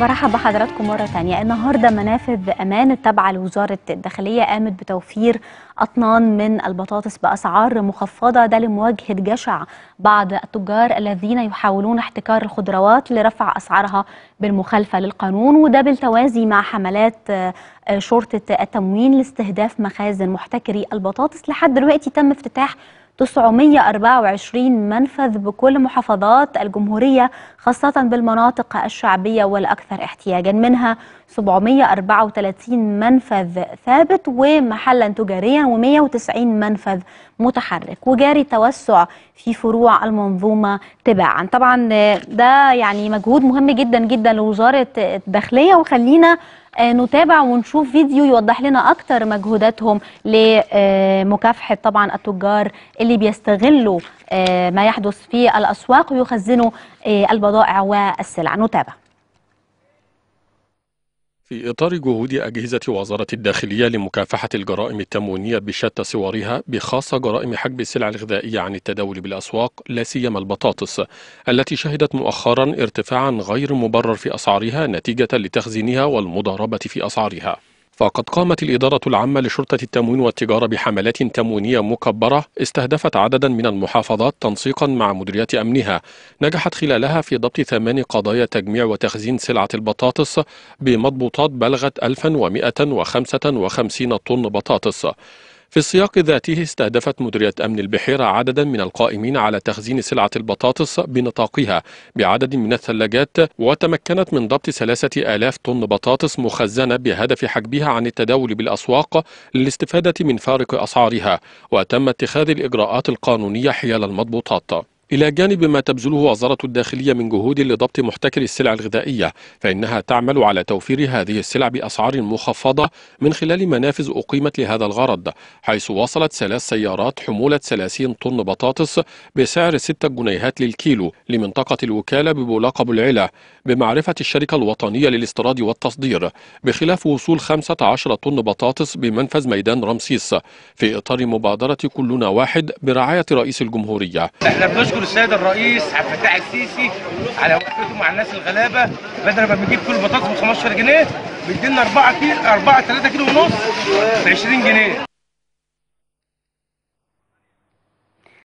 برحب بحضراتكم مرة تانية النهاردة منافذ أمان التابعة لوزارة الداخلية قامت بتوفير أطنان من البطاطس بأسعار مخفضة ده لمواجهة جشع بعض التجار الذين يحاولون احتكار الخضروات لرفع أسعارها بالمخالفة للقانون وده بالتوازي مع حملات آه، شرطة التموين لاستهداف مخازن محتكري البطاطس لحد دلوقتي تم افتتاح 924 منفذ بكل محافظات الجمهورية خاصة بالمناطق الشعبية والأكثر احتياجا منها 734 منفذ ثابت ومحلا تجاريا و190 منفذ متحرك وجاري توسع في فروع المنظومة تباعا طبعا ده يعني مجهود مهم جدا جدا لوزارة الداخلية وخلينا نتابع ونشوف فيديو يوضح لنا أكتر مجهوداتهم لمكافحة طبعا التجار اللي بيستغلوا آه، ما يحدث في الأسواق ويخزنوا آه، البضائع والسلع نتابع في إطار جهود أجهزة وزارة الداخلية لمكافحة الجرائم التموينية بشتى صورها بخاصة جرائم حجب السلع الغذائية عن التداول بالأسواق لا سيما البطاطس التي شهدت مؤخرا ارتفاعا غير مبرر في أسعارها نتيجة لتخزينها والمضاربة في أسعارها فقد قامت الإدارة العامة لشرطة التموين والتجارة بحملات تموينية مكبرة استهدفت عددا من المحافظات تنسيقا مع مديريات أمنها نجحت خلالها في ضبط ثمان قضايا تجميع وتخزين سلعة البطاطس بمضبوطات بلغت 1155 طن بطاطس في السياق ذاته استهدفت مديرية أمن البحيرة عددا من القائمين على تخزين سلعة البطاطس بنطاقها بعدد من الثلاجات وتمكنت من ضبط ثلاثة آلاف طن بطاطس مخزنة بهدف حجبها عن التداول بالأسواق للاستفادة من فارق أسعارها وتم اتخاذ الإجراءات القانونية حيال المضبوطات إلى جانب ما تبذله وزارة الداخلية من جهود لضبط محتكر السلع الغذائية فإنها تعمل على توفير هذه السلع بأسعار مخفضة من خلال منافذ أقيمت لهذا الغرض حيث وصلت ثلاث سيارات حمولة 30 طن بطاطس بسعر 6 جنيهات للكيلو لمنطقة الوكالة ببولاق أبو العلا بمعرفة الشركة الوطنية للاستيراد والتصدير بخلاف وصول 15 طن بطاطس بمنفذ ميدان رمسيس في إطار مبادرة كلنا واحد برعاية رئيس الجمهورية اشكر السيد الرئيس عبد الفتاح السيسي على وقفته مع الناس الغلابه بدل ما بنجيب كل بطاطس ب 15 جنيه بيدينا 4 كيلو 4 3 كيلو ونص ب 20 جنيه